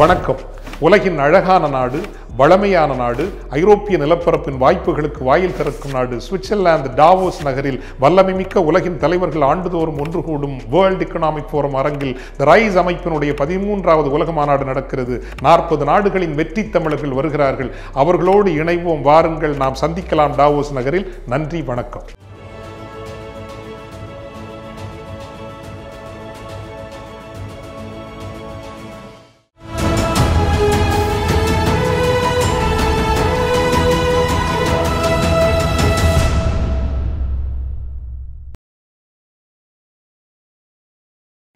வணக்கம் உலகின் அழகான நாடு வளமையான நாடு ஐரோப்பிய நிலப்பரப்பின் வாய்ப்புகளுக்கு வாயில் திறக்கும் நாடு சுவிட்சர்லாந்து டாவோஸ் நகரில் வல்லமை மிக்க உலகின் தலைவர்கள் ஆண்டுதோறும் ஒன்று கூடும் வேர்ல்டு எக்கனாமிக் போரம் அரங்கில் த ரைஸ் அமைப்பினுடைய பதிமூன்றாவது உலக மாநாடு நடக்கிறது நாற்பது நாடுகளின் வெற்றி தமிழர்கள் வருகிறார்கள் அவர்களோடு இணைவோம் வாருங்கள் நாம் சந்திக்கலாம் டாவோஸ் நகரில் நன்றி வணக்கம்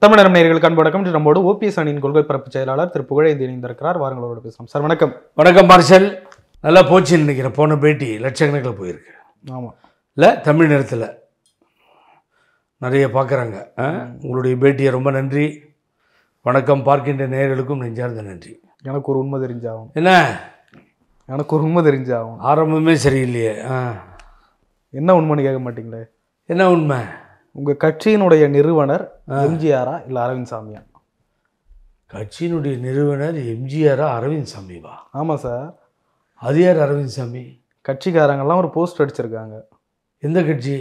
தமிழர் நேர்களுக்கு அன்பு வணக்கம் நம்மோடு ஓபிஎஸ் அணியின் கொள்கை பரப்பு செயலாளர் திரு புகழேந்தி இணைந்திருக்கிறார் வாருங்களோட பேசலாம் சார் வணக்கம் வணக்கம் பார்சல் நல்லா போச்சு நினைக்கிறேன் போன பேட்டி லட்சக்கணக்கில் போயிருக்கு ஆமாம் இல்லை தமிழ் நேரத்தில் நிறைய பார்க்குறாங்க உங்களுடைய பேட்டியை ரொம்ப நன்றி வணக்கம் பார்க்கின்ற நேர்களுக்கும் நெஞ்சார்ந்த நன்றி எனக்கு ஒரு உண்மை தெரிஞ்சாகும் என்ன எனக்கு ஒரு உண்மை தெரிஞ்சாகும் ஆரம்பமே சரியில்லையே ஆ என்ன உண்மைன்னு கேட்க மாட்டிங்களே என்ன உண்மை உங்கள் கட்சியினுடைய நிறுவனர் எம்ஜிஆரா இல்லை அரவிந்த் சாமியா கட்சியினுடைய நிறுவனர் எம்ஜிஆரா அரவிந்த் சாமிவா ஆமாம் சார் அது யார் அரவிந்த் சாமி கட்சிக்காரங்கெல்லாம் ஒரு போஸ்ட் அடிச்சிருக்காங்க எந்த கட்சி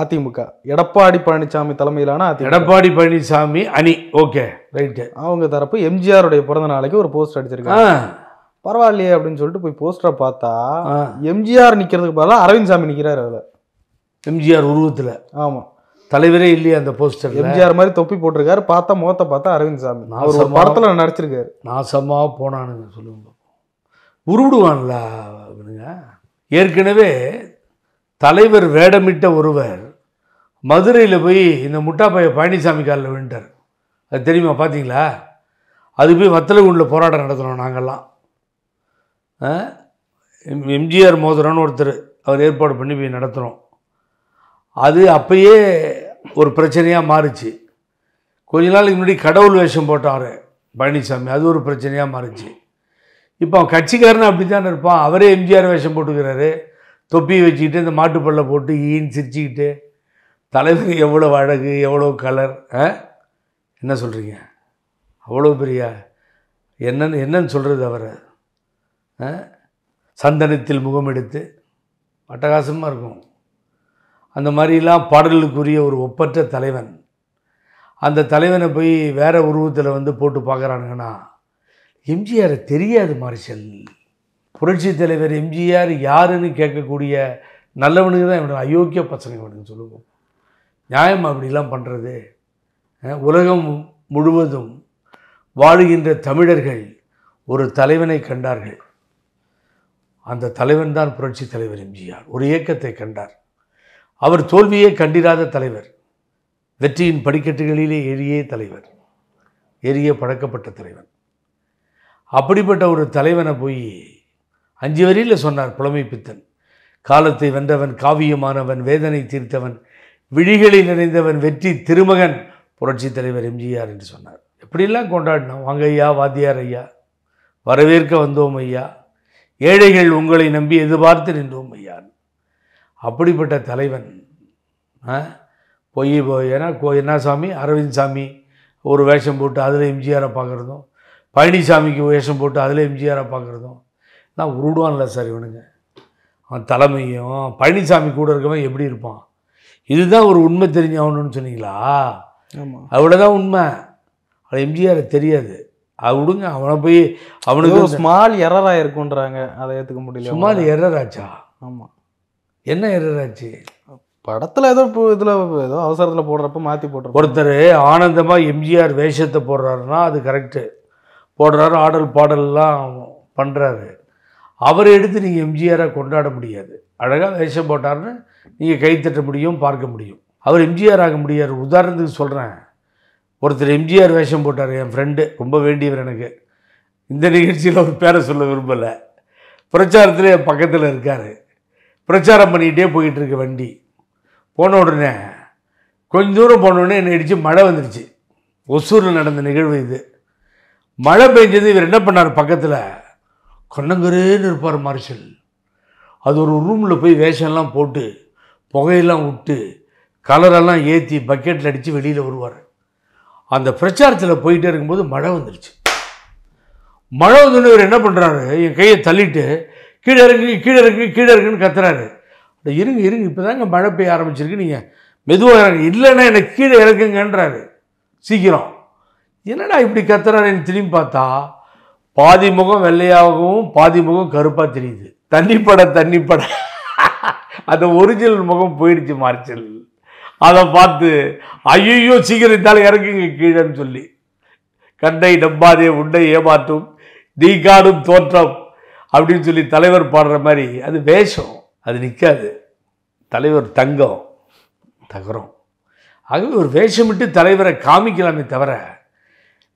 அதிமுக எடப்பாடி பழனிசாமி தலைமையிலான எடப்பாடி பழனிசாமி அணி ஓகே ரைட்டு அவங்க தரப்பு எம்ஜிஆருடைய பிறந்த நாளைக்கு ஒரு போஸ்ட் அடிச்சிருக்காங்க பரவாயில்லையே அப்படின்னு சொல்லிட்டு போய் போஸ்டரை பார்த்தா எம்ஜிஆர் நிற்கிறதுக்கு பதிலாக அரவிந்த் சாமி நிற்கிறாரு அதில் எம்ஜிஆர் உருவத்தில் ஆமாம் தலைவரே இல்லையே அந்த போஸ்டர் எம்ஜிஆர் மாதிரி தொப்பி போட்டிருக்காரு பார்த்தா மோத்த பார்த்தா அரவிந்த் சாமி அவர் ஒரு படத்தில் நடிச்சிருக்காரு நாசமாக போனானுங்க சொல்லுங்க உருவிடுவான்ல அவனுங்க ஏற்கனவே தலைவர் வேடமிட்ட ஒருவர் மதுரையில் போய் இந்த முட்டாப்பைய பழனிசாமி காலில் விண்டர் அது தெரியுமா பார்த்தீங்களா அது போய் வத்தலகுண்டில் போராட்டம் நடத்தினோம் நாங்கள்லாம் எம்ஜிஆர் மோதிரம்னு ஒருத்தர் அவர் ஏற்பாடு பண்ணி போய் நடத்துகிறோம் அது அப்பயே ஒரு பிரச்சனையாக மாறுச்சு கொஞ்ச நாளுக்கு முன்னாடி கடவுள் வேஷம் போட்டார் பழனிசாமி அது ஒரு பிரச்சனையாக மாறுச்சு இப்போ அவன் கட்சிக்காரன் அப்படி தானே இருப்பான் அவரே எம்ஜிஆர் வேஷம் போட்டுக்கிறாரு தொப்பி வச்சுக்கிட்டு இந்த மாட்டுப்பல்ல போட்டு ஈன் சிரிச்சுக்கிட்டு தலைவர் எவ்வளோ அழகு எவ்வளோ கலர் என்ன சொல்கிறீங்க அவ்வளோ பெரிய என்னன்னு என்னன்னு சொல்கிறது அவரை சந்தனத்தில் முகம் எடுத்து அட்டகாசமாக இருக்கும் அந்த மாதிரிலாம் பாடலுக்குரிய ஒரு ஒப்பற்ற தலைவன் அந்த தலைவனை போய் வேறு உருவத்தில் வந்து போட்டு பார்க்குறானுங்கன்னா எம்ஜிஆரை தெரியாது மாரிசல் புரட்சி தலைவர் எம்ஜிஆர் யாருன்னு கேட்கக்கூடிய நல்லவனுக்கு தான் இவனுக்கு அயோக்கிய பசங்க இவனுக்கு சொல்லுவோம் நியாயம் அப்படிலாம் பண்ணுறது உலகம் முழுவதும் வாழுகின்ற தமிழர்கள் ஒரு தலைவனை கண்டார்கள் அந்த தலைவன் தான் புரட்சி தலைவர் எம்ஜிஆர் ஒரு இயக்கத்தை கண்டார் அவர் தோல்வியே கண்டிராத தலைவர் வெற்றியின் படிக்கட்டுகளிலே ஏறியே தலைவர் எரிய பழக்கப்பட்ட தலைவன் அப்படிப்பட்ட ஒரு தலைவனை போய் அஞ்சு வரியில் சொன்னார் புலமை பித்தன் காலத்தை வென்றவன் காவியமானவன் வேதனை தீர்த்தவன் விழிகளை நிறைந்தவன் வெற்றி திருமகன் புரட்சி தலைவர் எம்ஜிஆர் என்று சொன்னார் எப்படிலாம் கொண்டாடினோம் வாங்க ஐயா வாத்தியார் ஐயா வரவேற்க வந்தோம் ஐயா ஏழைகள் உங்களை நம்பி எதிர்பார்த்து நின்றோம் ஐயா அப்படிப்பட்ட தலைவன் பொய் ஏன்னா கோ என்ன சாமி அரவிந்த் சாமி ஒரு வேஷம் போட்டு அதில் எம்ஜிஆரை பார்க்குறதும் பழனிசாமிக்கு வேஷம் போட்டு அதில் எம்ஜிஆரை பார்க்குறதும் நான் உருடுவான்ல சார் இவனுங்க அவன் தலைமையும் பழனிசாமி கூட இருக்கவன் எப்படி இருப்பான் இதுதான் ஒரு உண்மை தெரிஞ்சவனுன்னு சொன்னீங்களா அவ்வளோ தான் உண்மை அவன் எம்ஜிஆர் தெரியாது அது விடுங்க அவனை போய் அவனுக்கு ஸ்மால் எரராக இருக்குன்றாங்க அதை ஏற்றுக்க முடியல ஸ்மால் எரராச்சா ஆமாம் என்ன எரராச்சு படத்தில் ஏதோ இப்போ இதில் ஏதோ அவசரத்தில் போடுறப்ப மாற்றி போடுற ஒருத்தர் ஆனந்தமாக எம்ஜிஆர் வேஷத்தை போடுறாருன்னா அது கரெக்டு போடுறாரு ஆடல் பாடல்லாம் பண்ணுறாரு அவரை எடுத்து நீங்கள் எம்ஜிஆராக கொண்டாட முடியாது அழகாக வேஷம் போட்டார்னு நீங்கள் கைத்தட்ட முடியும் பார்க்க முடியும் அவர் எம்ஜிஆர் ஆக முடியாது உதாரணத்துக்கு சொல்கிறேன் ஒருத்தர் எம்ஜிஆர் வேஷம் போட்டார் என் ஃப்ரெண்டு ரொம்ப வேண்டியவர் எனக்கு இந்த நிகழ்ச்சியில் ஒரு பேரை சொல்ல விரும்பலை பிரச்சாரத்தில் என் பக்கத்தில் இருக்கார் பிரச்சாரம் பண்ணிக்கிட்டே இருக்க வண்டி போன உடனே கொஞ்ச தூரம் போனோடனே என்ன அடித்து மழை வந்துடுச்சு ஒசூரில் நடந்த நிகழ்வு இது மழை பெஞ்சது இவர் என்ன பண்ணார் பக்கத்தில் கொன்னங்கரேன்னு இருப்பார் மார்ஷல் அது ஒரு ரூமில் போய் வேஷம்லாம் போட்டு புகையெல்லாம் விட்டு கலரெல்லாம் ஏற்றி பக்கெட்டில் அடித்து வெளியில் வருவார் அந்த பிரச்சாரத்தில் போயிட்டே இருக்கும்போது மழை வந்துடுச்சு மழை வந்தோடனே இவர் என்ன பண்ணுறாரு என் கையை தள்ளிட்டு கீழே இறங்கு கீழே இறங்கு கீழே இறங்குன்னு கத்துறாரு இருங்க இருங்க இப்போ தாங்க மழை பெய்ய ஆரம்பிச்சிருக்கு நீங்கள் மெதுவாக இறங்கு இல்லைன்னா எனக்கு கீழே இறங்குங்கன்றாரு சீக்கிரம் என்னடா இப்படி கத்துறாருன்னு திரும்பி பார்த்தா பாதி முகம் வெள்ளையாகவும் பாதி முகம் கருப்பாக தெரியுது தண்ணி பட தண்ணி பட அந்த ஒரிஜினல் முகம் போயிடுச்சு மார்ச்சல் அதை பார்த்து ஐயோ சீக்கிரம் இருந்தாலும் இறங்குங்க கீழேன்னு சொல்லி கண்டை நம்பாதே உண்டை ஏமாற்றும் நீ காணும் தோற்றம் அப்படின்னு சொல்லி தலைவர் பாடுற மாதிரி அது வேஷம் அது நிற்காது தலைவர் தங்கம் தகரம் ஆகவே ஒரு வேஷமிட்டு தலைவரை காமிக்கலாமே தவிர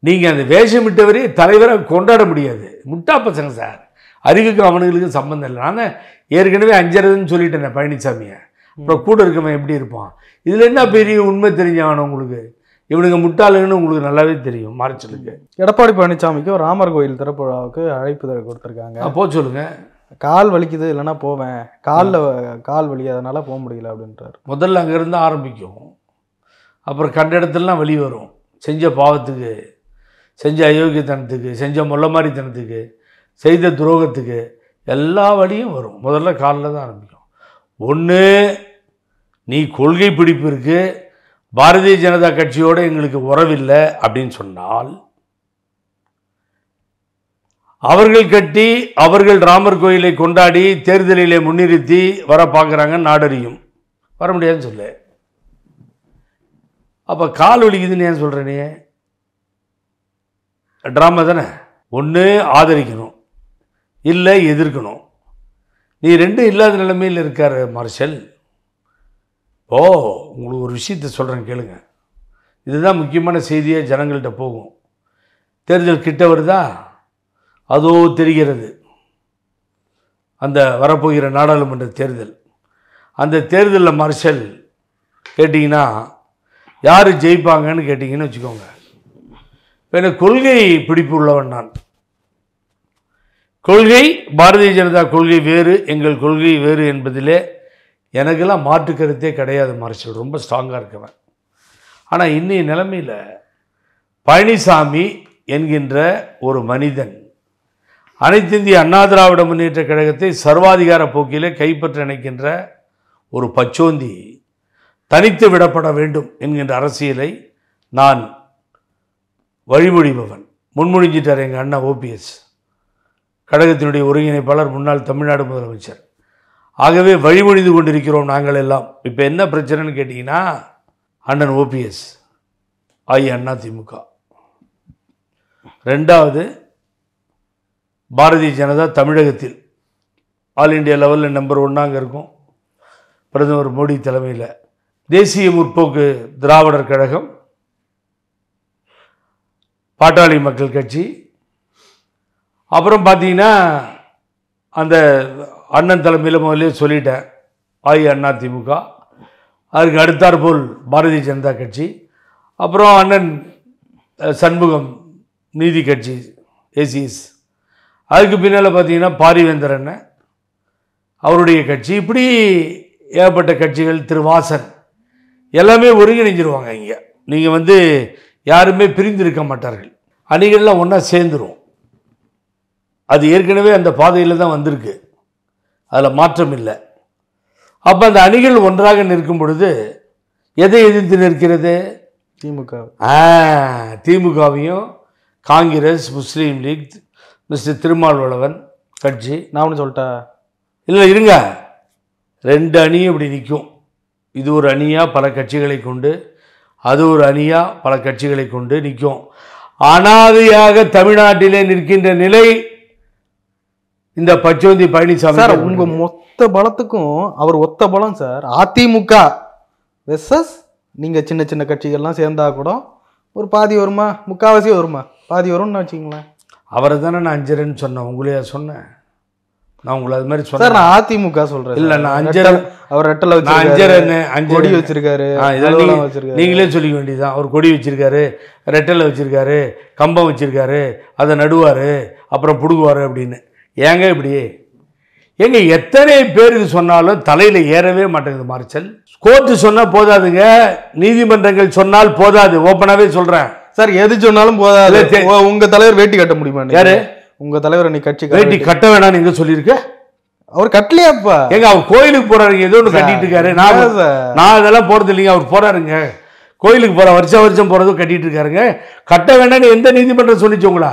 நீங்கள் அந்த வேஷமிட்டவரே தலைவரை கொண்டாட முடியாது முட்டா பசங்க சார் அருகுக்கும் அவனுங்களுக்கும் சம்மந்தம் இல்லை ஆனால் ஏற்கனவே அஞ்சறதுன்னு சொல்லிட்டேன் பழனிசாமியை அப்புறம் கூட இருக்கவன் எப்படி இருப்பான் இதில் என்ன பெரிய உண்மை தெரிஞ்சவன் உங்களுக்கு இவனுங்க முட்டாளுன்னு உங்களுக்கு நல்லாவே தெரியும் மார்ச்சலுக்கு எடப்பாடி பழனிசாமிக்கும் ராமர் கோயில் திறப்பு விழாவுக்கு அழைப்பு கொடுத்துருக்காங்க அப்போ சொல்லுங்க கால் வலிக்குது இல்லைன்னா போவேன் காலில் கால் வலி அதனால் போக முடியல அப்படின்றார் முதல்ல அங்கேருந்து ஆரம்பிக்கும் அப்புறம் கண்ட இடத்துலலாம் வெளி வரும் செஞ்ச பாவத்துக்கு செஞ்ச அயோக்கியத்தனத்துக்கு செஞ்ச முள்ளமாரித்தனத்துக்கு செய்த துரோகத்துக்கு எல்லா வழியும் வரும் முதல்ல காலில் தான் ஆரம்பிக்கும் ஒன்று நீ கொள்கை பிடிப்பு இருக்குது பாரதிய ஜனதா கட்சியோடு எங்களுக்கு உறவில்லை அப்படின்னு சொன்னால் அவர்கள் கட்டி அவர்கள் ராமர் கோயிலை கொண்டாடி தேர்தலிலே முன்னிறுத்தி வர பார்க்குறாங்க நாடறியும் வர முடியாதுன்னு சொல்லு அப்போ கால் ஒலிக்குதுன்னு ஏன் சொல்கிறேனே ட்ராமா தானே ஒன்று ஆதரிக்கணும் இல்லை எதிர்க்கணும் நீ ரெண்டும் இல்லாத நிலைமையில் இருக்கார் மார்ஷல் ஓ உங்களுக்கு ஒரு விஷயத்த சொல்கிறேன் கேளுங்க இதுதான் முக்கியமான செய்தியாக ஜனங்கள்கிட்ட போகும் தேர்தல் கிட்ட வருதா அதோ தெரிகிறது அந்த வரப்போகிற நாடாளுமன்ற தேர்தல் அந்த தேர்தலில் மார்ஷல் கேட்டிங்கன்னா யார் ஜெயிப்பாங்கன்னு கேட்டிங்கன்னு வச்சுக்கோங்க இப்போ எனக்கு கொள்கை பிடிப்பு உள்ளவன் நான் கொள்கை பாரதிய ஜனதா கொள்கை வேறு எங்கள் கொள்கை வேறு என்பதிலே எனக்கெல்லாம் மாற்று கருத்தே கிடையாது மறைச்சல் ரொம்ப ஸ்ட்ராங்காக இருக்கவன் ஆனால் இன்றைய நிலைமையில் பழனிசாமி என்கின்ற ஒரு மனிதன் அனைத்திந்திய அண்ணா திராவிட முன்னேற்ற கழகத்தை சர்வாதிகார போக்கிலே கைப்பற்ற நினைக்கின்ற ஒரு பச்சோந்தி தனித்து விடப்பட வேண்டும் என்கின்ற அரசியலை நான் வழிமொழிபவன் முன்மொழிஞ்சிட்டார் எங்கள் அண்ணா ஓபிஎஸ் கழகத்தினுடைய ஒருங்கிணைப்பாளர் முன்னாள் தமிழ்நாடு முதலமைச்சர் ஆகவே வழிமொழிந்து கொண்டிருக்கிறோம் நாங்கள் எல்லாம் இப்போ என்ன பிரச்சனைன்னு கேட்டிங்கன்னா அண்ணன் ஓபிஎஸ் ஐ அண்ணா திமுக ரெண்டாவது பாரதிய ஜனதா தமிழகத்தில் ஆல் இண்டியா லெவலில் நம்பர் ஒன்னாக இருக்கும் பிரதமர் மோடி தலைமையில் தேசிய முற்போக்கு திராவிடர் கழகம் பாட்டாளி மக்கள் கட்சி அப்புறம் பார்த்தீங்கன்னா அந்த அண்ணன் தலைமையில் முதலே சொல்லிட்டேன் அண்ணா திமுக அதுக்கு போல் பாரதிய ஜனதா கட்சி அப்புறம் அண்ணன் சண்முகம் நீதி கட்சி ஏசிஎஸ் அதுக்கு பின்னால் பார்த்தீங்கன்னா பாரிவேந்தரன் அவருடைய கட்சி இப்படி ஏகப்பட்ட கட்சிகள் திருவாசன் எல்லாமே ஒருங்கிணைஞ்சிருவாங்க இங்கே நீங்கள் வந்து யாருமே பிரிந்திருக்க மாட்டார்கள் அணிகள்லாம் ஒன்றா சேர்ந்துடும் அது ஏற்கனவே அந்த பாதையில் தான் வந்திருக்கு அதில் மாற்றம் இல்லை அப்போ அந்த அணிகள் ஒன்றாக நிற்கும் பொழுது எதை எதிர்த்து நிற்கிறது திமுக திமுகவையும் காங்கிரஸ் முஸ்லீம் லீக் மிஸ்டர் திருமாவளவன் கட்சி நான் ஒன்று சொல்லிட்டேன் இல்லை இருங்க ரெண்டு அணியும் இப்படி நிற்கும் இது ஒரு அணியாக பல கட்சிகளை கொண்டு அது ஒரு அணியாக பல கட்சிகளை கொண்டு நிற்கும் அனாதையாக தமிழ்நாட்டிலே நிற்கின்ற நிலை இந்த பச்சோந்தி பழனிசாமி சார் உங்க மொத்த பலத்துக்கும் அவர் ஒத்த பலம் சார் அதிமுக வெஸ்எஸ் நீங்க சின்ன சின்ன கட்சிகள்லாம் சேர்ந்தா கூட ஒரு பாதி வருமா முக்காவாசி வருமா பாதி வரும்னு வச்சுங்களேன் அவரை தானே நான் அஞ்சரன்னு சொன்னேன் உங்களையா சொன்னேன் நான் உங்களை அது மாதிரி சொன்னேன் நான் அதிமுக சொல்றேன் இல்லை நான் அஞ்சரை அவர் ரெட்டல வச்சு அஞ்சரன் அஞ்சு கொடி வச்சிருக்காரு இதெல்லாம் வச்சிருக்காரு நீங்களே சொல்லிக்க வேண்டியதுதான் அவர் கொடி வச்சிருக்காரு ரெட்டல வச்சிருக்காரு கம்பம் வச்சிருக்காரு அதை நடுவார் அப்புறம் பிடுங்குவார் அப்படின்னு ஏங்க இப்படி எங்க எத்தனை பேருக்கு சொன்னாலும் தலையில் ஏறவே மாட்டேங்குது மார்ச்சல் கோர்ட்டு சொன்னால் போதாதுங்க நீதிமன்றங்கள் சொன்னால் போதாது ஓப்பனாகவே சொல்கிறேன் சார் எது சொன்னாலும் போதாது உங்கள் தலைவர் வேட்டி கட்ட முடியுமா யாரு உங்கள் தலைவர் நீ கட்சி வேட்டி கட்ட வேணாம் நீங்கள் சொல்லியிருக்க அவர் கட்டலையாப்பா எங்க அவர் கோயிலுக்கு போறாருங்க ஏதோ ஒன்று கட்டிட்டு இருக்காரு நான் நான் அதெல்லாம் போறது இல்லைங்க அவர் போறாருங்க கோயிலுக்கு போற வருஷம் வருஷம் போறதும் கட்டிட்டு இருக்காருங்க கட்ட வேணாம்னு எந்த நீதிமன்றம் சொல்லிச்சு உங்களா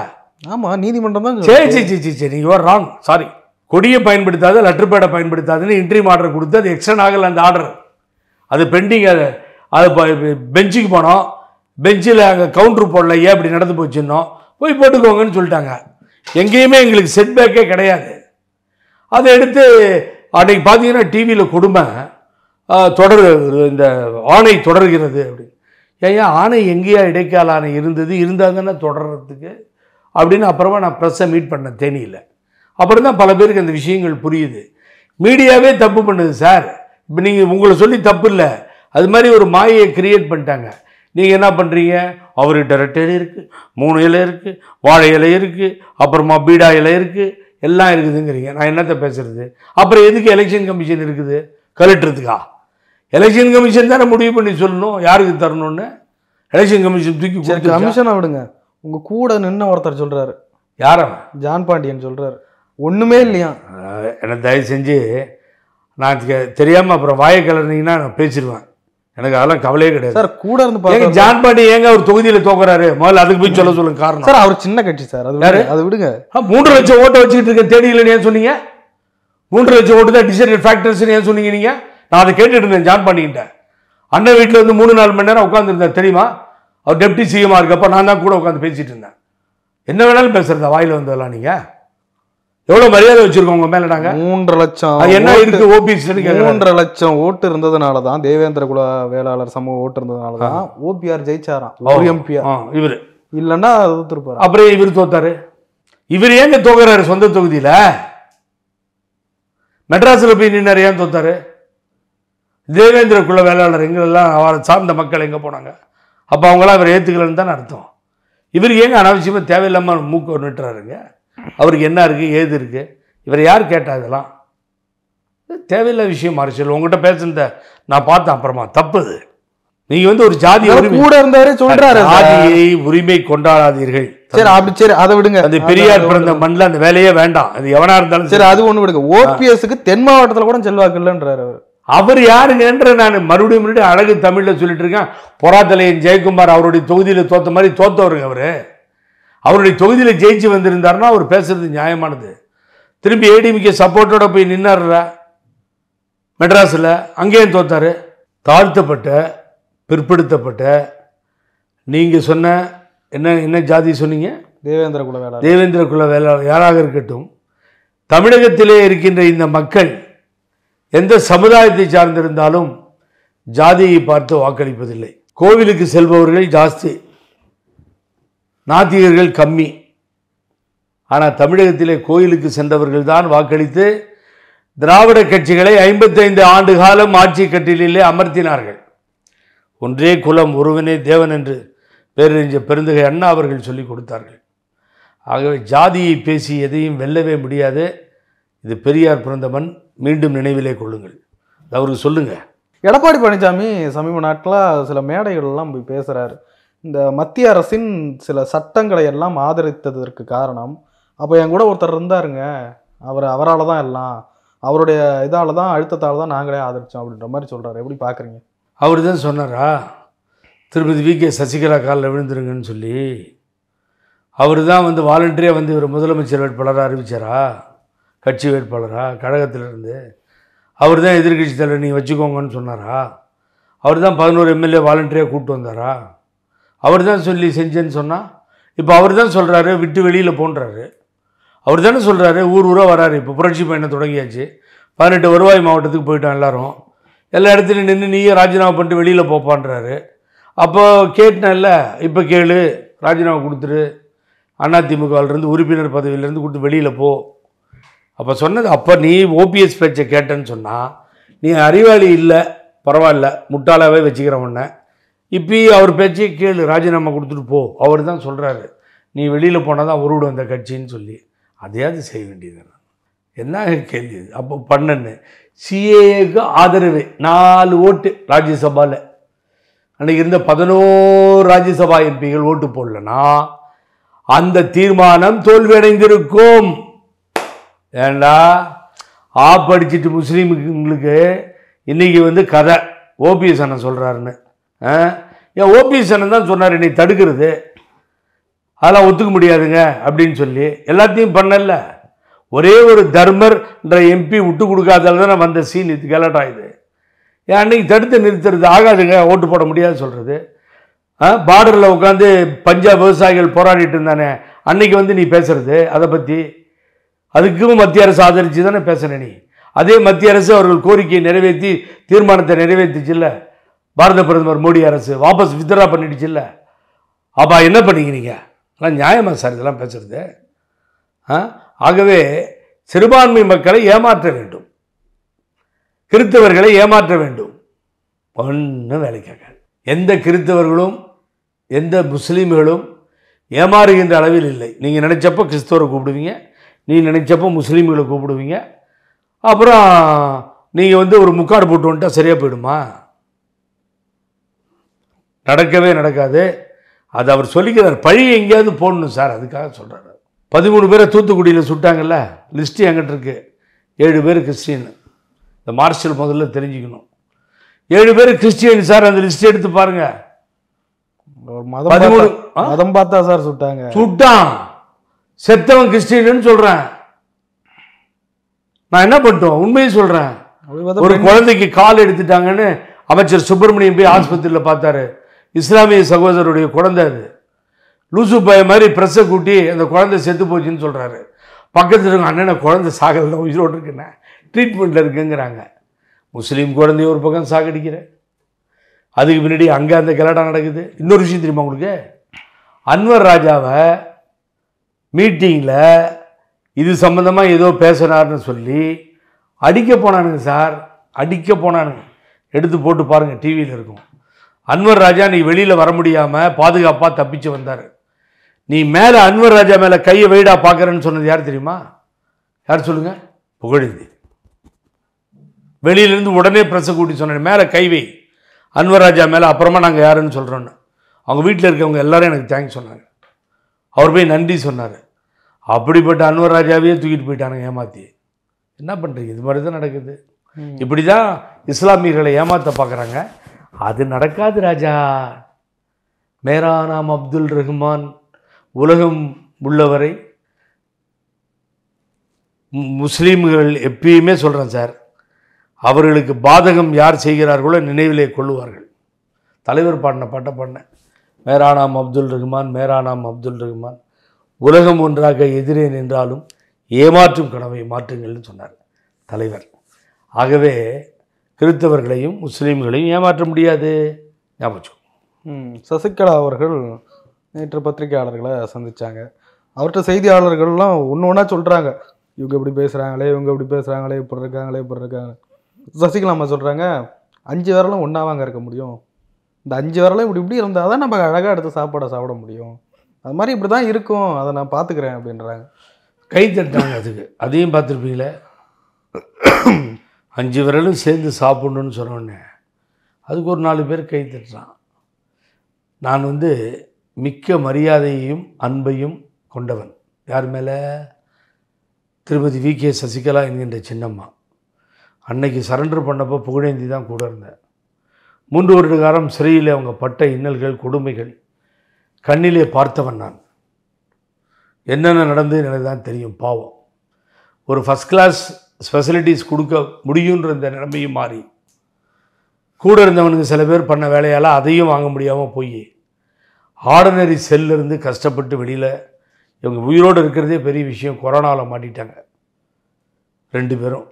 ஆமாம் நீதிமன்றம் தான் சரி சரி சரி சரி சரி யுவர் ராங் சாரி கொடியை பயன்படுத்தாது லெட்டர் பேடை பயன்படுத்தாதுன்னு இன்ட்ரீம் ஆர்டர் கொடுத்து அது எக்ஸ்டன் ஆகல அந்த ஆர்டர் அது பெண்டிங் அது அது பெஞ்சுக்கு போனோம் பெஞ்சில் அங்கே கவுண்டர் போடல ஏன் அப்படி நடந்து போச்சுன்னோ போய் போட்டுக்கோங்கன்னு சொல்லிட்டாங்க எங்கேயுமே எங்களுக்கு செட் பேக்கே கிடையாது அதை எடுத்து அன்றைக்கி பார்த்தீங்கன்னா டிவியில் கொடுமை தொடர் இந்த ஆணை தொடர்கிறது அப்படின்னு ஏன் ஆணை எங்கேயா இடைக்கால ஆணை இருந்தது இருந்தாங்கன்னா தொடர்றதுக்கு அப்படின்னு அப்புறமா நான் ப்ரெஸ்ஸை மீட் பண்ண தேனியில் அப்புறம் தான் பல பேருக்கு அந்த விஷயங்கள் புரியுது மீடியாவே தப்பு பண்ணுது சார் இப்போ நீங்கள் உங்களை சொல்லி தப்பு இல்லை அது மாதிரி ஒரு மாயையை கிரியேட் பண்ணிட்டாங்க நீங்கள் என்ன பண்ணுறீங்க அவர்கிட்ட ரெட்டை இலை இருக்குது மூணு இலை இருக்குது வாழை இலை இருக்குது அப்புறமா பீடா இலை இருக்குது எல்லாம் இருக்குதுங்கிறீங்க நான் என்னத்தை பேசுகிறது அப்புறம் எதுக்கு எலெக்ஷன் கமிஷன் இருக்குது கலட்டுறதுக்கா எலெக்ஷன் கமிஷன் தானே முடிவு பண்ணி சொல்லணும் யாருக்கு தரணும்னு எலெக்ஷன் கமிஷன் தூக்கி கமிஷனாக விடுங்க உங்கள் கூட நின்று ஒருத்தர் சொல்கிறாரு யாரும் ஜான் பாண்டியன் சொல்கிறாரு ஒன்றுமே இல்லையா எனக்கு தயவு செஞ்சு நான் தெரியாமல் அப்புறம் வாயை கலர்னீங்கன்னா நான் பேசிடுவேன் எனக்கு அதெல்லாம் கவலையே கிடையாது சார் கூட இருந்து பாருங்க ஜான் பாண்டி ஏங்க ஒரு தொகுதியில் தோக்குறாரு முதல்ல அதுக்கு போய் சொல்ல சொல்லுங்க காரணம் சார் அவர் சின்ன கட்சி சார் அது அதை விடுங்க மூன்று லட்சம் ஓட்டை வச்சுக்கிட்டு இருக்க தேடி இல்லைன்னு ஏன் சொன்னீங்க மூன்று லட்சம் ஓட்டு தான் டிசைட் ஃபேக்டர்ஸ் ஏன் சொன்னீங்க நீங்க நான் அதை கேட்டுட்டு இருந்தேன் ஜான் பாண்டிகிட்ட அண்ணன் வீட்டில் வந்து மூணு நாலு மணி நேரம் உட்காந்துருந்தேன் தெரியுமா அவர் டெப்டி சிஎம்மாக இருக்கப்போ நான் தான் கூட உட்காந்து பேசிகிட்டு இருந்தேன் என்ன வேணாலும் பேசுகிறதா வாயில் வந்ததெல்லாம் நீங்கள் எவ்வளோ மரியாதை வச்சுருக்கோம் உங்கள் மேலே நாங்கள் மூன்று லட்சம் என்ன இருக்குது ஓபிஎஸ் மூன்று லட்சம் ஓட்டு இருந்ததுனால தான் தேவேந்திர குல வேளாளர் சமூகம் ஓட்டு இருந்ததுனால தான் ஓபிஆர் ஜெயிச்சாராம் ஒரு எம்பிஆர் இவர் இல்லைன்னா தோத்துருப்பார் அப்புறம் இவர் தோத்தாரு இவர் ஏங்க தோக்குறாரு சொந்த தொகுதியில் மெட்ராஸில் போய் நின்னார் ஏன் தோத்தாரு தேவேந்திர குல வேளாளர் எங்களெல்லாம் அவரை சார்ந்த மக்கள் எங்கே போனாங்க அப்போ அவங்களாம் அவர் ஏற்றுக்கலன்னு தான் அர்த்தம் இவர் ஏங்க அனாவசியமாக தேவையில்லாமல் மூக்கு நிட்டுறாருங்க அவருக்கு என்ன இருக்குது ஏது இருக்குது இவர் யார் கேட்டால் இதெல்லாம் தேவையில்லாத விஷயம் அரசியல் உங்கள்கிட்ட பேசுனத நான் பார்த்தேன் அப்புறமா தப்புது நீங்கள் வந்து ஒரு ஜாதி கூட இருந்தாரு சொல்கிறாரு ஜாதியை உரிமை கொண்டாடாதீர்கள் சரி அப்படி சரி அதை விடுங்க அந்த பெரியார் பிறந்த மண்ணில் அந்த வேலையே வேண்டாம் அது எவனாக இருந்தாலும் சரி அது ஒன்று விடுங்க ஓபிஎஸ்க்கு தென் மாவட்டத்தில் கூட செல்வாக்கு இல்லைன்றாரு அவர் அவர் யாருங்கன்ற நான் மறுபடியும் முன்னாடி அழகு தமிழில் சொல்லிட்டு இருக்கேன் பொறாத்தலையன் ஜெயக்குமார் அவருடைய தொகுதியில் தோத்த மாதிரி தோத்தவருங்க அவர் அவருடைய தொகுதியில் ஜெயிச்சு வந்திருந்தாருன்னா அவர் பேசுறது நியாயமானது திரும்பி ஏடிமிக்கு சப்போர்ட்டோட போய் நின்னார்ல மெட்ராஸில் அங்கேயும் தோத்தாரு தாழ்த்தப்பட்ட பிற்படுத்தப்பட்ட நீங்கள் சொன்ன என்ன என்ன ஜாதி சொன்னீங்க தேவேந்திர குல வேளாளர் தேவேந்திர குல வேளாளர் யாராக இருக்கட்டும் தமிழகத்திலே இருக்கின்ற இந்த மக்கள் எந்த சமுதாயத்தை சார்ந்திருந்தாலும் ஜாதியை பார்த்து வாக்களிப்பதில்லை கோவிலுக்கு செல்பவர்கள் ஜாஸ்தி நாத்திகர்கள் கம்மி ஆனால் தமிழகத்திலே கோயிலுக்கு சென்றவர்கள் தான் வாக்களித்து திராவிட கட்சிகளை ஐம்பத்தைந்து ஆண்டு காலம் ஆட்சி கட்டிலே அமர்த்தினார்கள் ஒன்றே குலம் ஒருவனே தேவன் என்று பேரறிஞர் பெருந்தகை அண்ணா அவர்கள் சொல்லிக் கொடுத்தார்கள் ஆகவே ஜாதியை பேசி எதையும் வெல்லவே முடியாது இது பெரியார் பிறந்த மண் மீண்டும் நினைவிலே கொள்ளுங்கள் அவருக்கு சொல்லுங்கள் எடப்பாடி பழனிசாமி சமீப நாட்களாக சில மேடைகள்லாம் போய் பேசுகிறாரு இந்த மத்திய அரசின் சில சட்டங்களை எல்லாம் ஆதரித்ததற்கு காரணம் அப்போ என் கூட ஒருத்தர் இருந்தாருங்க அவர் அவரால் தான் எல்லாம் அவருடைய இதால் தான் அழுத்தத்தால் தான் நாங்களே ஆதரித்தோம் அப்படின்ற மாதிரி சொல்கிறாரு எப்படி பார்க்குறீங்க அவர் தான் சொன்னாரா திருமதி வி கே சசிகலா காலில் விழுந்துருங்கன்னு சொல்லி அவர் தான் வந்து வாலண்டியாக வந்து இவர் முதலமைச்சர் வேட்பாளராக அறிவித்தாரா கட்சி வேட்பாளரா கழகத்திலிருந்து அவர் தான் எதிர்கட்சி தலைவர் நீங்கள் வச்சுக்கோங்கன்னு சொன்னாரா அவர் தான் பதினோரு எம்எல்ஏ வாலண்டியாக கூப்பிட்டு வந்தாரா அவர் தான் சொல்லி செஞ்சேன்னு சொன்னால் இப்போ அவர் தான் சொல்கிறாரு விட்டு வெளியில் போன்றாரு அவர் தானே சொல்கிறாரு ஊர் ஊராக வராரு இப்போ புரட்சி பயணம் தொடங்கியாச்சு பதினெட்டு வருவாய் மாவட்டத்துக்கு போயிட்டான் எல்லாரும் எல்லா இடத்துலையும் நின்று நீயே ராஜினாமா பண்ணிட்டு வெளியில் போப்பான்றாரு அப்போ கேட்டேன்ல இப்போ கேளு ராஜினாமா கொடுத்துரு அதிமுகவிலேருந்து உறுப்பினர் பதவியிலேருந்து கொடுத்து வெளியில் போ அப்போ சொன்னது அப்போ நீ ஓபிஎஸ் பேச்சை கேட்டேன்னு சொன்னால் நீ அறிவாளி இல்லை பரவாயில்ல முட்டாளாகவே வச்சுக்கிறவன இப்பயும் அவர் பேச்சையே கேளு ராஜினாமா கொடுத்துட்டு போ அவர் தான் சொல்கிறாரு நீ வெளியில் போனால் தான் உருவிடும் அந்த கட்சின்னு சொல்லி அதையாவது செய்ய வேண்டியது என்ன கேள்வி அப்போ பண்ணன்னு சிஏக்கு ஆதரவு நாலு ஓட்டு ராஜ்யசபாவில் அன்றைக்கி இருந்த பதினோரு ராஜ்யசபா எம்பிகள் ஓட்டு போடலன்னா அந்த தீர்மானம் தோல்வியடைந்திருக்கும் ஏண்டா ஆப் அடிச்சிட்டு முஸ்லீம்களுக்கு இன்றைக்கி வந்து கதை ஓபிஎஸ் அண்ணன் சொல்கிறாருன்னு ஏன் ஓபிஎஸ் அண்ணன் தான் சொன்னார் என்னை தடுக்கிறது அதெல்லாம் ஒத்துக்க முடியாதுங்க அப்படின்னு சொல்லி எல்லாத்தையும் பண்ணல ஒரே ஒரு தர்மர்ன்ற எம்பி விட்டு கொடுக்காதால தான் நான் வந்த சீன் இது கலட்டா ஏன் அன்னைக்கு தடுத்து நிறுத்துறது ஆகாதுங்க ஓட்டு போட முடியாது சொல்கிறது பார்டரில் உட்காந்து பஞ்சாப் விவசாயிகள் போராடிட்டு இருந்தானே அன்னைக்கு வந்து நீ பேசுறது அதை பற்றி அதுக்கும் மத்திய அரசு ஆதரித்து தானே பேசுகிறேன் நீ அதே மத்திய அரசு அவர்கள் கோரிக்கையை நிறைவேற்றி தீர்மானத்தை இல்லை பாரத பிரதமர் மோடி அரசு வாபஸ் வித்ரா பண்ணிடுச்சுல்ல அப்பா என்ன பண்ணிக்கிறீங்க ஆனால் நியாயமாக சார் இதெல்லாம் பேசுகிறது ஆகவே சிறுபான்மை மக்களை ஏமாற்ற வேண்டும் கிறித்தவர்களை ஏமாற்ற வேண்டும் ஒன்றும் வேலைக்காக எந்த கிறித்தவர்களும் எந்த முஸ்லீம்களும் ஏமாறுகின்ற அளவில் இல்லை நீங்கள் நினச்சப்போ கிறிஸ்தவரை கூப்பிடுவீங்க நீ நினச்சப்போ முஸ்லீம்களை கூப்பிடுவீங்க அப்புறம் நீங்கள் வந்து ஒரு முக்காடு போட்டு வந்துட்டால் சரியாக போயிடுமா நடக்கவே நடக்காது அது அவர் சொல்லிக்கிறார் பழி எங்கேயாவது போடணும் சார் அதுக்காக சொல்கிறாரு பதிமூணு பேரை தூத்துக்குடியில் சுட்டாங்கல்ல லிஸ்ட்டு என்கிட்ட இருக்குது ஏழு பேர் கிறிஸ்டின் இந்த மார்ஷல் முதல்ல தெரிஞ்சுக்கணும் ஏழு பேர் கிறிஸ்டியன் சார் அந்த லிஸ்ட் எடுத்து பாருங்கள் மதம் பார்த்தா சார் சுட்டாங்க சுட்டான் செத்தவன் கிறிஸ்டின்னு சொல்கிறேன் நான் என்ன பண்ணிட்டோம் உண்மையை சொல்கிறேன் ஒரு குழந்தைக்கு கால் எடுத்துட்டாங்கன்னு அமைச்சர் சுப்பிரமணியம் போய் ஆஸ்பத்திரியில் பார்த்தாரு இஸ்லாமிய சகோதரருடைய குழந்தை அது லூசு பாய மாதிரி ப்ரெஸ்ஸை கூட்டி அந்த குழந்தை செத்து போச்சுன்னு சொல்கிறாரு பக்கத்தில் இருக்க அண்ணனை குழந்தை சாகல உயிரோடு இருக்குண்ணே ட்ரீட்மெண்ட்ல இருக்குங்கிறாங்க முஸ்லீம் குழந்தைய ஒரு பக்கம் சாகடிக்கிற அதுக்கு பின்னாடி அங்கே அந்த கலாட்டம் நடக்குது இன்னொரு விஷயம் தெரியுமா உங்களுக்கு அன்வர் ராஜாவை மீட்டிங்கில் இது சம்மந்தமாக ஏதோ பேசுகிறார்னு சொல்லி அடிக்க போனானுங்க சார் அடிக்க போனானுங்க எடுத்து போட்டு பாருங்கள் டிவியில் இருக்கும் அன்வர் ராஜா நீ வெளியில் வர முடியாமல் பாதுகாப்பாக தப்பிச்சு வந்தார் நீ மேலே அன்வர் ராஜா மேலே கையை வெயிடாக பார்க்குறேன்னு சொன்னது யார் தெரியுமா யார் சொல்லுங்கள் புகழிந்தி வெளியிலேருந்து உடனே ப்ரெஸ்ஸை கூட்டி சொன்னேன் மேலே கை வை அன்வர் ராஜா மேலே அப்புறமா நாங்கள் யாருன்னு சொல்கிறோன்னு அவங்க வீட்டில் இருக்கவங்க எல்லோரும் எனக்கு தேங்க்ஸ் சொன்னாங்க அவர் போய் நன்றி சொன்னார் அப்படிப்பட்ட அன்வர் ராஜாவே தூக்கிட்டு போயிட்டானுங்க ஏமாத்தி என்ன பண்ணுறது இது மாதிரி தான் நடக்குது இப்படி தான் இஸ்லாமியர்களை ஏமாற்ற பார்க்குறாங்க அது நடக்காது ராஜா மேரா நாம் அப்துல் ரஹ்மான் உலகம் உள்ளவரை முஸ்லீம்கள் எப்பயுமே சொல்கிறேன் சார் அவர்களுக்கு பாதகம் யார் செய்கிறார்களோ நினைவிலே கொள்ளுவார்கள் தலைவர் பாடின பாட்டை பாடினேன் மேரானாம் அப்துல் ரஹ்மான் மேரானாம் அப்துல் ரஹ்மான் உலகம் ஒன்றாக எதிரே நின்றாலும் ஏமாற்றும் கடமை மாற்றுங்கள்னு சொன்னார் தலைவர் ஆகவே கிறித்தவர்களையும் முஸ்லீம்களையும் ஏமாற்ற முடியாது ஞாபகம் சசிகலா அவர்கள் நேற்று பத்திரிகையாளர்களை சந்தித்தாங்க அவர்கிட்ட செய்தியாளர்கள்லாம் ஒன்று ஒன்றா சொல்கிறாங்க இவங்க இப்படி பேசுகிறாங்களே இவங்க இப்படி பேசுகிறாங்களே இப்படி இருக்காங்களே இப்படி இருக்காங்க சசிகலா அம்மா சொல்கிறாங்க அஞ்சு வரலாம் ஒன்றாவாங்க இருக்க முடியும் இந்த அஞ்சு வரலாம் இப்படி இப்படி இருந்தால் தான் நம்ம அழகாக எடுத்து சாப்பாடை சாப்பிட முடியும் அது மாதிரி இப்படி தான் இருக்கும் அதை நான் பார்த்துக்கிறேன் அப்படின்றாங்க கை தட்டாங்க அதுக்கு அதையும் பார்த்துருப்பீங்கள அஞ்சு விரலும் சேர்ந்து சாப்பிடணுன்னு சொன்னோடனே அதுக்கு ஒரு நாலு பேர் கை தட்டுறான் நான் வந்து மிக்க மரியாதையையும் அன்பையும் கொண்டவன் யார் மேலே திருமதி வி கே சசிகலா என்கின்ற சின்னம்மா அன்னைக்கு சரண்டர் பண்ணப்போ புகழேந்தி தான் கூட இருந்தேன் மூன்று வருட காலம் சிறையில் அவங்க பட்ட இன்னல்கள் கொடுமைகள் கண்ணிலே பார்த்தவன் நான் என்னென்ன நடந்தது எனக்கு தான் தெரியும் பாவம் ஒரு ஃபஸ்ட் கிளாஸ் ஸ்பெசிலிட்டிஸ் கொடுக்க முடியுன்ற இந்த நிலைமையும் மாறி கூட இருந்தவனுக்கு சில பேர் பண்ண வேலையால் அதையும் வாங்க முடியாமல் போய் ஆர்டினரி செல்லிருந்து கஷ்டப்பட்டு வெளியில் இவங்க உயிரோடு இருக்கிறதே பெரிய விஷயம் கொரோனாவில் மாட்டிட்டாங்க ரெண்டு பேரும்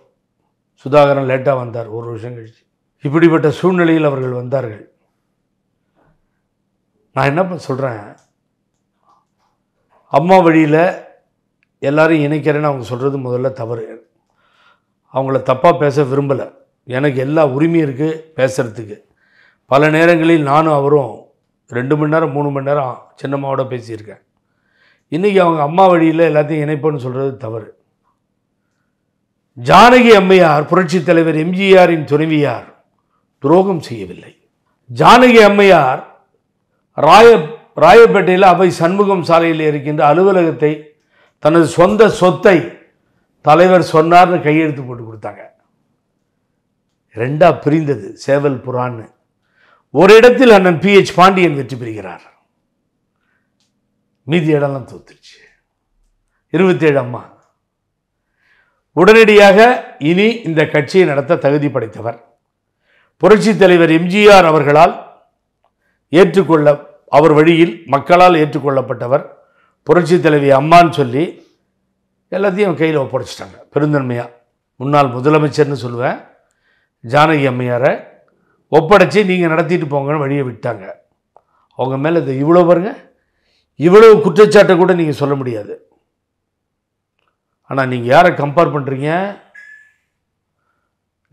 சுதாகரன் லேட்டாக வந்தார் ஒரு வருஷம் கழித்து இப்படிப்பட்ட சூழ்நிலையில் அவர்கள் வந்தார்கள் நான் என்ன சொல்கிறேன் அம்மா வழியில் எல்லாரையும் இணைக்கிறேன்னு அவங்க சொல்கிறது முதல்ல தவறு அவங்கள தப்பாக பேச விரும்பலை எனக்கு எல்லா உரிமையும் இருக்குது பேசுகிறதுக்கு பல நேரங்களில் நானும் அவரும் ரெண்டு மணி நேரம் மூணு மணி நேரம் சின்னம்மாவோட பேசியிருக்கேன் இன்றைக்கி அவங்க அம்மா வழியில் எல்லாத்தையும் இணைப்போன்னு சொல்கிறது தவறு ஜானகி அம்மையார் புரட்சித் தலைவர் எம்ஜிஆரின் துணைவியார் துரோகம் செய்யவில்லை ஜானகி அம்மையார் ராய ராயப்பேட்டையில் அவை சண்முகம் சாலையில் இருக்கின்ற அலுவலகத்தை தனது சொந்த சொத்தை தலைவர் சொன்னார்னு கையெழுத்து போட்டு கொடுத்தாங்க ரெண்டாக பிரிந்தது சேவல் புறான்னு ஒரு இடத்தில் அண்ணன் பிஹெச் பாண்டியன் வெற்றி பெறுகிறார் மீதி இடம்லாம் தோத்துருச்சு இருபத்தேழு அம்மா உடனடியாக இனி இந்த கட்சியை நடத்த தகுதி படைத்தவர் புரட்சித் தலைவர் எம்ஜிஆர் அவர்களால் ஏற்றுக்கொள்ள அவர் வழியில் மக்களால் ஏற்றுக்கொள்ளப்பட்டவர் புரட்சி தலைவி அம்மான்னு சொல்லி எல்லாத்தையும் கையில் ஒப்படைச்சிட்டாங்க பெருந்தன்மையாக முன்னாள் முதலமைச்சர்னு சொல்லுவேன் ஜானகி அம்மையாரை ஒப்படைச்சி நீங்கள் நடத்திட்டு போங்கன்னு வழியை விட்டாங்க அவங்க மேலே இதை இவ்வளோ பாருங்க இவ்வளவு குற்றச்சாட்டை கூட நீங்கள் சொல்ல முடியாது ஆனால் நீங்கள் யாரை கம்பேர் பண்ணுறீங்க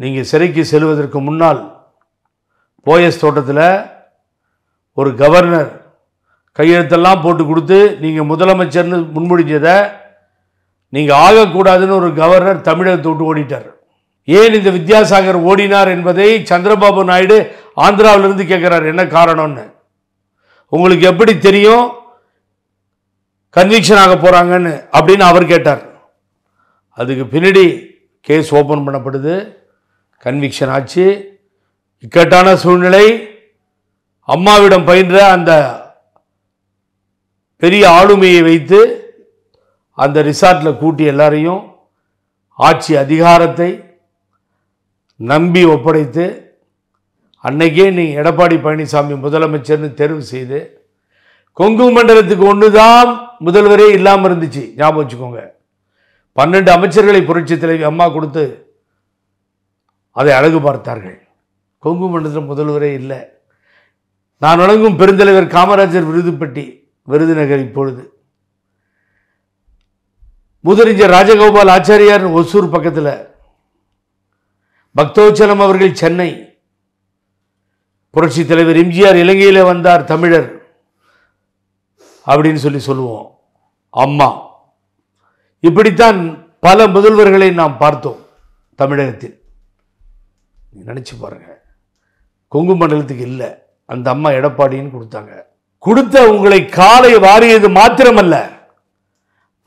நீங்கள் சிறைக்கு செல்வதற்கு முன்னால் போயஸ் தோட்டத்தில் ஒரு கவர்னர் கையெழுத்தெல்லாம் போட்டு கொடுத்து நீங்கள் முதலமைச்சர்னு முன்மொழிஞ்சதை நீங்கள் ஆகக்கூடாதுன்னு ஒரு கவர்னர் தமிழகத்தை விட்டு ஓடிட்டார் ஏன் இந்த வித்யாசாகர் ஓடினார் என்பதை சந்திரபாபு நாயுடு ஆந்திராவிலிருந்து கேட்குறாரு என்ன காரணம்னு உங்களுக்கு எப்படி தெரியும் கன்விக்ஷன் ஆக போகிறாங்கன்னு அப்படின்னு அவர் கேட்டார் அதுக்கு பின்னாடி கேஸ் ஓப்பன் பண்ணப்படுது கன்விக்ஷன் ஆச்சு இக்கட்டான சூழ்நிலை அம்மாவிடம் பயின்ற அந்த பெரிய ஆளுமையை வைத்து அந்த ரிசார்ட்டில் கூட்டி எல்லாரையும் ஆட்சி அதிகாரத்தை நம்பி ஒப்படைத்து அன்னைக்கே நீ எடப்பாடி பழனிசாமி முதலமைச்சர்னு தெரிவு செய்து கொங்கு மண்டலத்துக்கு ஒன்று தான் முதல்வரே இல்லாமல் இருந்துச்சு ஞாபகம் வச்சுக்கோங்க பன்னெண்டு அமைச்சர்களை புரட்சி தலைவி அம்மா கொடுத்து அதை அழகு பார்த்தார்கள் கொங்கு மண்டலத்தில் முதல்வரே இல்லை நான் வழங்கும் பெருந்தலைவர் காமராஜர் விருதுப்பட்டி விருதுநகர் இப்பொழுது முதறிஞர் ராஜகோபால் ஆச்சாரியார் ஒசூர் பக்கத்தில் பக்தோச்சலம் அவர்கள் சென்னை புரட்சி தலைவர் எம்ஜிஆர் இலங்கையில் வந்தார் தமிழர் அப்படின்னு சொல்லி சொல்லுவோம் அம்மா இப்படித்தான் பல முதல்வர்களை நாம் பார்த்தோம் தமிழகத்தில் நினச்சி பாருங்கள் கொங்கு மண்டலத்துக்கு இல்லை அந்த அம்மா எடப்பாடின்னு கொடுத்தாங்க கொடுத்த உங்களை காலை வாரியது மாத்திரமல்ல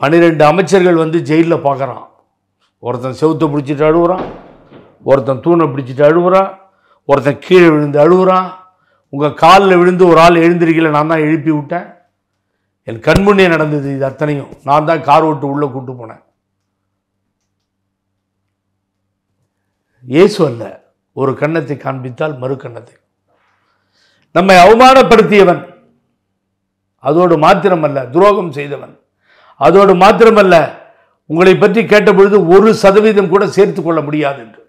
பன்னிரெண்டு அமைச்சர்கள் வந்து ஜெயிலில் பார்க்குறான் ஒருத்தன் செவத்தை பிடிச்சிட்டு அழுகுறான் ஒருத்தன் தூணை பிடிச்சிட்டு அழுகுறான் ஒருத்தன் கீழே விழுந்து அழுகுறான் உங்கள் காலில் விழுந்து ஒரு ஆள் எழுந்திருக்கல நான் தான் எழுப்பி விட்டேன் என் கண்முன்னே நடந்தது இது அத்தனையும் நான் தான் கார் ஓட்டு உள்ளே கூட்டு போனேன் இயேசு அல்ல ஒரு கண்ணத்தை காண்பித்தால் மறு கண்ணத்தை நம்மை அவமானப்படுத்தியவன் அதோடு மாத்திரமல்ல துரோகம் செய்தவன் அதோடு மாத்திரமல்ல உங்களை பற்றி கேட்டபொழுது ஒரு சதவீதம் கூட சேர்த்து கொள்ள முடியாது என்று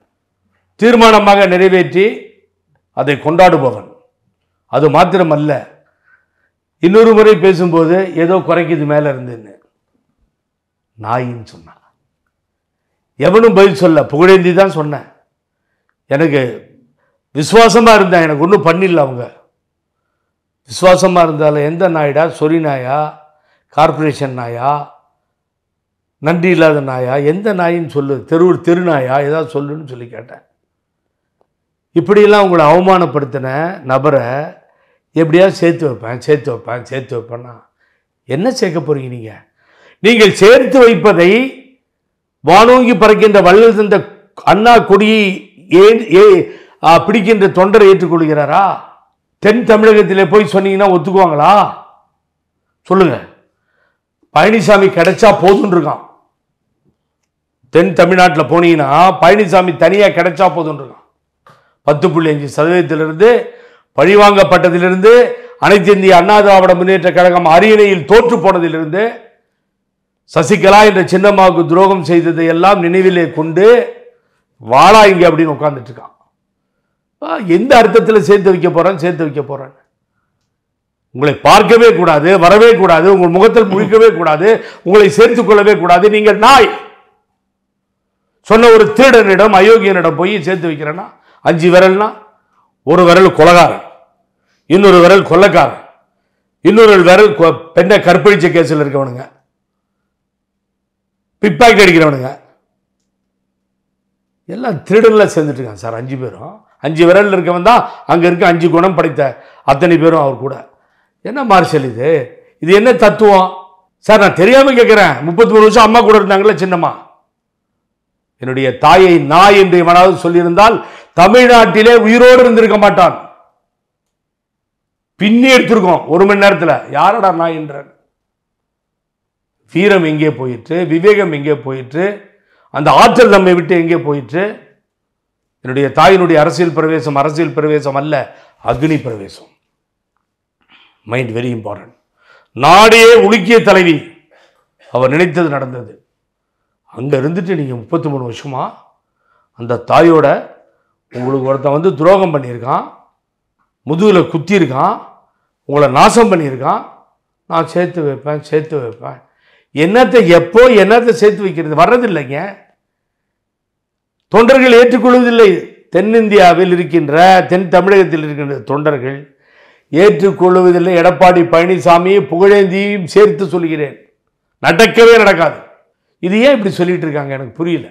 தீர்மானமாக நிறைவேற்றி அதை கொண்டாடுபவன் அது மாத்திரமல்ல இன்னொரு முறை பேசும்போது ஏதோ குறைக்குது மேலே இருந்துன்னு நாயின்னு சொன்னான் எவனும் பதில் சொல்ல புகழேந்தி தான் சொன்னேன் எனக்கு விசுவாசமாக இருந்தேன் எனக்கு ஒன்றும் பண்ணிடல அவங்க விசுவாசமாக இருந்தாலும் எந்த நாயிடா சொறி நாயா கார்பரேஷன் நாயா நன்றி இல்லாத நாயா எந்த நாயின்னு சொல்லு தெரு திருநாயா ஏதாவது சொல்லுன்னு சொல்லி கேட்டேன் இப்படியெல்லாம் உங்களை அவமானப்படுத்தின நபரை எப்படியாவது சேர்த்து வைப்பேன் சேர்த்து வைப்பேன் சேர்த்து வைப்பேன்னா என்ன சேர்க்க போகிறீங்க நீங்கள் நீங்கள் சேர்த்து வைப்பதை வானோங்கி பறக்கின்ற வள்ளல் தந்த அண்ணா கொடியை ஏ பிடிக்கின்ற தொண்டரை ஏற்றுக்கொள்கிறாரா தென் தமிழகத்தில் போய் சொன்னீங்கன்னா ஒத்துக்குவாங்களா சொல்லுங்க பழனிசாமி கிடைச்சா போதுன்னு இருக்கான் தென் தமிழ்நாட்டில் போனீங்கன்னா பழனிசாமி தனியாக கிடைச்சா போதுன்னு இருக்கான் பத்து புள்ளி அஞ்சு சதவீதத்திலிருந்து பழிவாங்கப்பட்டதிலிருந்து அனைத்து இந்திய அண்ணா திராவிட முன்னேற்ற கழகம் அரியணையில் தோற்று போனதிலிருந்து சசிகலா என்ற சின்னம்மாவுக்கு துரோகம் செய்ததை எல்லாம் நினைவிலே கொண்டு வாழா இங்கே அப்படின்னு உட்காந்துட்டு இருக்கான் எந்த அர்த்தத்தில் சேர்த்து வைக்க போகிறான் சேர்த்து வைக்க போகிறான் உங்களை பார்க்கவே கூடாது வரவே கூடாது உங்கள் முகத்தில் முழிக்கவே கூடாது உங்களை சேர்த்து கொள்ளவே கூடாது நீங்கள் நாய் சொன்ன ஒரு திருடனிடம் அயோக்கியனிடம் போய் சேர்த்து வைக்கிறேன்னா அஞ்சு விரல்னா ஒரு விரல் கொலகாரன் இன்னொரு விரல் கொல்லக்காரன் இன்னொரு விரல் பெண்ணை கற்பழிச்ச கேஸில் இருக்கவனுங்க பிப்பாக்கி அடிக்கிறவனுங்க எல்லாம் திருடனில் சேர்ந்துட்டுருக்காங்க சார் அஞ்சு பேரும் அஞ்சு விரலில் இருக்கவன் தான் அங்கே இருக்க அஞ்சு குணம் படைத்த அத்தனை பேரும் அவர் கூட என்ன மார்ஷல் இது இது என்ன தத்துவம் சார் நான் தெரியாமல் கேட்குறேன் முப்பத்தி மூணு வருஷம் அம்மா கூட இருந்தாங்களே சின்னம்மா என்னுடைய தாயை நாய் என்று இவனாவது சொல்லியிருந்தால் தமிழ்நாட்டிலே உயிரோடு இருந்திருக்க மாட்டான் பின்னி எடுத்திருக்கோம் ஒரு மணி நேரத்தில் யாரடா நாய் என்றார் வீரம் எங்கே போயிற்று விவேகம் எங்கே போயிற்று அந்த ஆற்றல் நம்மை விட்டு எங்கே போயிற்று என்னுடைய தாயினுடைய அரசியல் பிரவேசம் அரசியல் பிரவேசம் அல்ல அக்னி பிரவேசம் மைண்ட் வெரி இம்பார்ட்டன்ட் நாடே உலுக்கிய தலைவி அவர் நினைத்தது நடந்தது அங்கே இருந்துட்டு நீங்கள் முப்பத்தி மூணு வருஷமா அந்த தாயோட உங்களுக்கு ஒருத்தன் வந்து துரோகம் பண்ணியிருக்கான் முதுகில் குத்தியிருக்கான் உங்களை நாசம் பண்ணியிருக்கான் நான் சேர்த்து வைப்பேன் சேர்த்து வைப்பேன் என்னத்தை எப்போ என்னத்தை சேர்த்து வைக்கிறது வர்றதில்லைங்க தொண்டர்கள் ஏற்றுக்கொள்வதில்லை தென்னிந்தியாவில் இருக்கின்ற தென் தமிழகத்தில் இருக்கின்ற தொண்டர்கள் ஏற்றுக்கொள்வதில்லை எடப்பாடி பழனிசாமியும் புகழேந்தியும் சேர்த்து சொல்கிறேன் நடக்கவே நடக்காது இது ஏன் இப்படி சொல்லிகிட்டு இருக்காங்க எனக்கு புரியல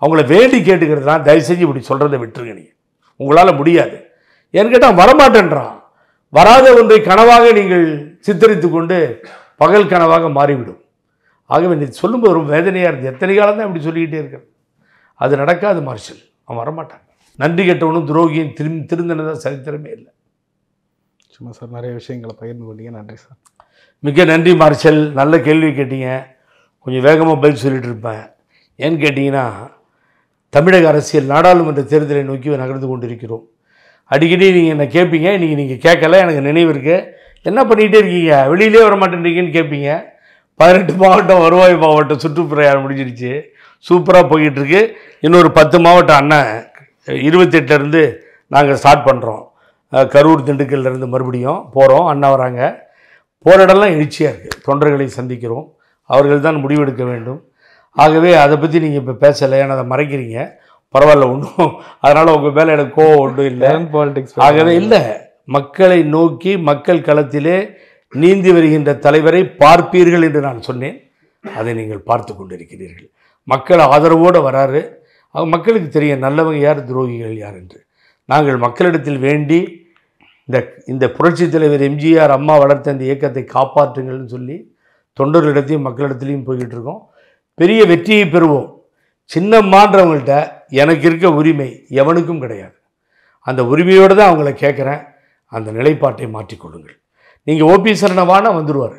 அவங்கள வேண்டி கேட்டுக்கிறது தான் தயவு செஞ்சு இப்படி சொல்கிறத விட்டுருங்க நீ உங்களால் முடியாது ஏன்னு கேட்டால் வரமாட்டேன்றான் வராத ஒன்றை கனவாக நீங்கள் சித்தரித்து கொண்டு பகல் கனவாக மாறிவிடும் ஆகவே நீ சொல்லும்போது ரொம்ப வேதனையாக இருந்தது எத்தனை காலம் தான் இப்படி சொல்லிக்கிட்டே இருக்கேன் அது நடக்காது மார்ஷல் அவன் வரமாட்டான் நன்றி கெட்டவனும் துரோகியும் திரும் திருந்தினதான் சரித்திரமே இல்லை சும்மா சார் நிறைய விஷயங்களை பகிர்ந்து கொண்டீங்க நன்றி சார் மிக்க நன்றி மார்ஷல் நல்ல கேள்வி கேட்டீங்க கொஞ்சம் வேகமாக பதில் சொல்லிகிட்டு இருப்பேன் ஏன்னு கேட்டிங்கன்னா தமிழக அரசியல் நாடாளுமன்ற தேர்தலை நோக்கி நகர்ந்து கொண்டிருக்கிறோம் அடிக்கடி நீங்கள் என்னை கேட்பீங்க இன்றைக்கி நீங்கள் கேட்கல எனக்கு நினைவு இருக்குது என்ன பண்ணிகிட்டே இருக்கீங்க வெளியிலே வர மாட்டேன்றீங்கன்னு கேட்பீங்க பதினெட்டு மாவட்டம் வருவாய் மாவட்டம் சுற்றுப்புற முடிஞ்சிருச்சு சூப்பராக போய்கிட்டுருக்கு இன்னொரு பத்து மாவட்ட அண்ணன் இருபத்தெட்டுலேருந்து நாங்கள் ஸ்டார்ட் பண்ணுறோம் கரூர் திண்டுக்கல்லேருந்து மறுபடியும் போகிறோம் அண்ணா வராங்க போகிற இடம்லாம் எழுச்சியாக இருக்குது தொண்டர்களை சந்திக்கிறோம் அவர்கள் தான் முடிவெடுக்க வேண்டும் ஆகவே அதை பற்றி நீங்கள் இப்போ பேசலை ஏன்னா அதை மறைக்கிறீங்க பரவாயில்ல ஒன்றும் அதனால் உங்கள் மேலே எனக்கு கோவம் ஒன்றும் இல்லை பாலிடிக்ஸ் ஆகவே இல்லை மக்களை நோக்கி மக்கள் களத்திலே நீந்தி வருகின்ற தலைவரை பார்ப்பீர்கள் என்று நான் சொன்னேன் அதை நீங்கள் பார்த்து கொண்டிருக்கிறீர்கள் மக்கள் ஆதரவோடு வராரு மக்களுக்கு தெரியும் நல்லவங்க யார் துரோகிகள் யார் என்று நாங்கள் மக்களிடத்தில் வேண்டி இந்த இந்த புரட்சித் தலைவர் எம்ஜிஆர் அம்மா வளர்த்த இந்த இயக்கத்தை காப்பாற்றுங்கள்னு சொல்லி தொண்டர்களிடத்தையும் மக்களிடத்துலையும் போய்கிட்டு இருக்கோம் பெரிய வெற்றியை பெறுவோம் சின்னம்மான்றவங்கள்ட்ட எனக்கு இருக்க உரிமை எவனுக்கும் கிடையாது அந்த உரிமையோடு தான் அவங்கள கேட்குறேன் அந்த நிலைப்பாட்டை மாற்றிக்கொள்ளுங்கள் நீங்கள் ஓபி அண்ணவானா வந்துடுவார்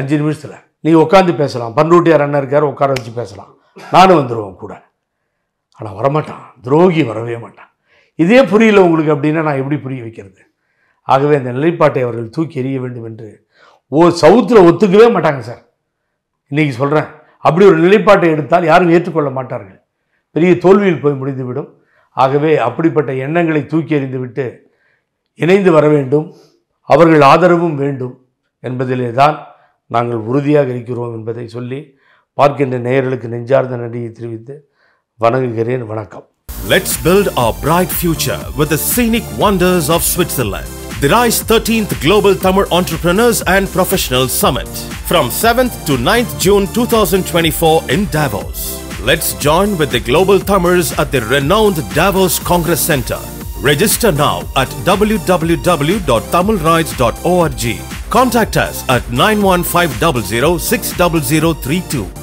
அஞ்சு நிமிஷத்தில் நீங்கள் உட்காந்து பேசலாம் பன்ருட்டியார் அண்ணன் இருக்கார் உட்கார வச்சு பேசலாம் நானும் வந்துடுவேன் கூட ஆனால் வரமாட்டான் துரோகி வரவே மாட்டான் இதே புரியல உங்களுக்கு அப்படின்னா நான் எப்படி புரிய வைக்கிறது ஆகவே அந்த நிலைப்பாட்டை அவர்கள் தூக்கி எறிய வேண்டும் என்று ஓ சவுத்தில் ஒத்துக்கவே மாட்டாங்க சார் இன்றைக்கி சொல்கிறேன் அப்படி ஒரு நிலைப்பாட்டை எடுத்தால் யாரும் ஏற்றுக்கொள்ள மாட்டார்கள் பெரிய தோல்வியில் போய் முடிந்துவிடும் ஆகவே அப்படிப்பட்ட எண்ணங்களை தூக்கி எறிந்துவிட்டு இணைந்து வர வேண்டும் அவர்கள் ஆதரவும் வேண்டும் என்பதிலே தான் நாங்கள் உறுதியாக இருக்கிறோம் என்பதை சொல்லி பார்க்கின்ற நேயர்களுக்கு நெஞ்சார்ந்த நன்றியை தெரிவித்து வணங்குகிறேன் வணக்கம் Let's build our bright future with the scenic wonders of Switzerland. The RISE 13th Global Tamil Entrepreneurs and Professionals Summit from 7th to 9th June 2024 in Davos. Let's join with the Global Tamils at the renowned Davos Congress Center. Register now at www.tamilrights.org. Contact us at 91500 60032.